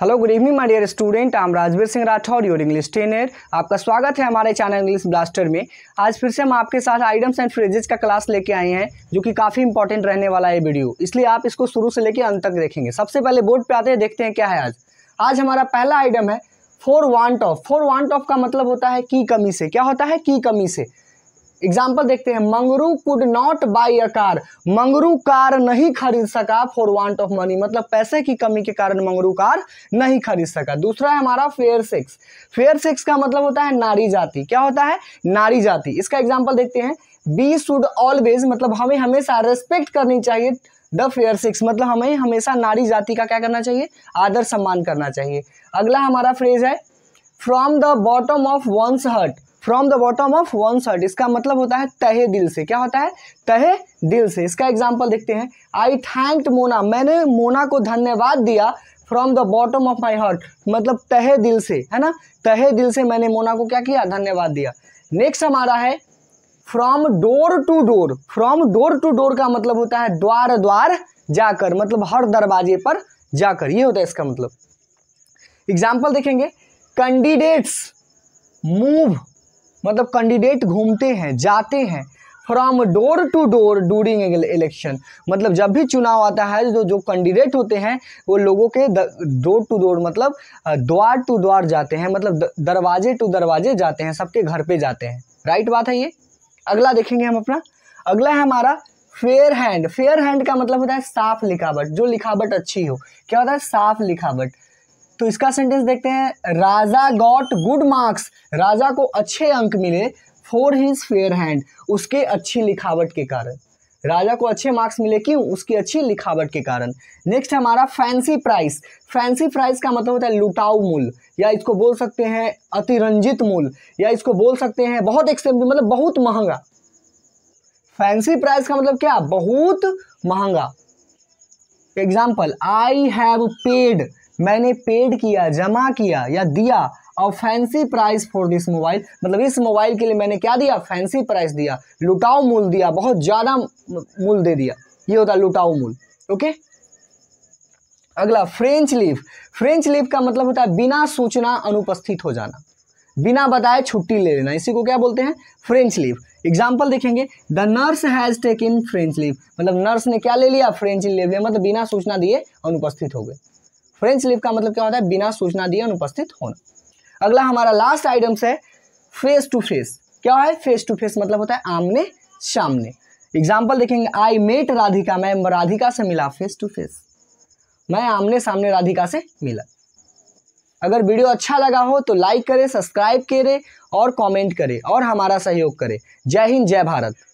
hello good evening my dear student I'm Rajveer Singh Rathore your English trainer आपका स्वागत है हमारे चैनल इंग्लिश ब्लास्टर में आज फिर से हम आपके साथ आइटम्स एंड फ्रेजेस का क्लास लेके आए हैं जो कि काफ़ी इंपॉर्टेंट रहने वाला है वीडियो इसलिए आप इसको शुरू से लेकर अंत तक देखेंगे सबसे पहले बोर्ड पर आते हैं देखते हैं क्या है आज आज हमारा पहला आइटम है for want of for want of का मतलब होता है की कमी से क्या होता है की कमी से एग्जाम्पल देखते हैं Mangru could not buy a car Mangru car नहीं खरीद सका फॉर वांट ऑफ मनी मतलब पैसे की कमी के कारण मंगरू कार नहीं खरीद सका दूसरा है हमारा फेयर सेक्स फेयर सेक्स का मतलब होता है नारी जाति क्या होता है नारी जाति इसका एग्जाम्पल देखते हैं बी शुड ऑलवेज मतलब हमें हमेशा रेस्पेक्ट करनी चाहिए द फेयर सेक्स मतलब हमें हमेशा नारी जाति का क्या करना चाहिए आदर सम्मान करना चाहिए अगला हमारा फ्रेज है from the bottom of one's heart from the bottom of one heart इसका मतलब होता है तहे दिल से क्या होता है तहे दिल से इसका एग्जाम्पल देखते हैं आई थैंक मोना मैंने मोना को धन्यवाद दिया from the bottom of my heart मतलब तहे दिल से है ना तहे दिल से मैंने मोना को क्या किया धन्यवाद दिया नेक्स्ट हमारा है from door to door from door to door का मतलब होता है द्वार द्वार जाकर मतलब हर दरवाजे पर जाकर ये होता है इसका मतलब एग्जाम्पल देखेंगे कैंडिडेट्स मूव मतलब कैंडिडेट घूमते हैं जाते हैं from door to door during election मतलब जब भी चुनाव आता है जो जो कैंडिडेट होते हैं वो लोगों के डोर टू डोर मतलब द्वार टू द्वार जाते हैं मतलब दरवाजे टू दरवाजे जाते हैं सबके घर पे जाते हैं राइट बात है ये अगला देखेंगे हम अपना अगला है हमारा फेयर हैंड फेयर हैंड का मतलब होता है साफ लिखावट जो लिखावट अच्छी हो क्या होता है साफ लिखावट तो इसका सेंटेंस देखते हैं Raja got good marks Raja को अच्छे अंक मिले फॉर हिज फेयर हैंड उसके अच्छी लिखावट के कारण राजा को अच्छे मार्क्स मिले क्यों उसकी अच्छी लिखावट के कारण नेक्स्ट हमारा फैंसी प्राइस फैंसी प्राइस का मतलब होता है लुटाऊ मूल या इसको बोल सकते हैं अतिरंजित मूल या इसको बोल सकते हैं बहुत एक्सपेंसिव मतलब बहुत महंगा फैंसी प्राइस का मतलब क्या बहुत महंगा एग्जाम्पल आई हैव पेड मैंने पेड किया जमा किया या दिया और fancy price for this mobile मतलब इस मोबाइल के लिए मैंने क्या दिया फैंसी प्राइस दिया लुटाओ मूल दिया बहुत ज़्यादा मूल दे दिया ये होता लुटाओ मूल ओके अगला फ्रेंच लीव फ्रेंच लीव का मतलब होता है बिना सूचना अनुपस्थित हो जाना बिना बताए छुट्टी ले लेना इसी को क्या बोलते हैं फ्रेंच लीव एग्जाम्पल देखेंगे the nurse has in French leave मतलब नर्स ने क्या ले लिया फ्रेंच लीव लिया मतलब बिना सूचना दिए अनुपस्थित हो गए फ्रेंच लिप का मतलब क्या होता है बिना सूचना दिए अनुपस्थित होना अगला हमारा लास्ट आइटम्स है फेस टू फेस क्या है फेस टू फेस मतलब होता है आमने सामने एग्जाम्पल देखेंगे आई मेट राधिका मैं राधिका से मिला फेस टू फेस मैं आमने सामने राधिका से मिला अगर वीडियो अच्छा लगा हो तो लाइक करें सब्सक्राइब करें और कमेंट करें और हमारा सहयोग करें जय हिंद जय भारत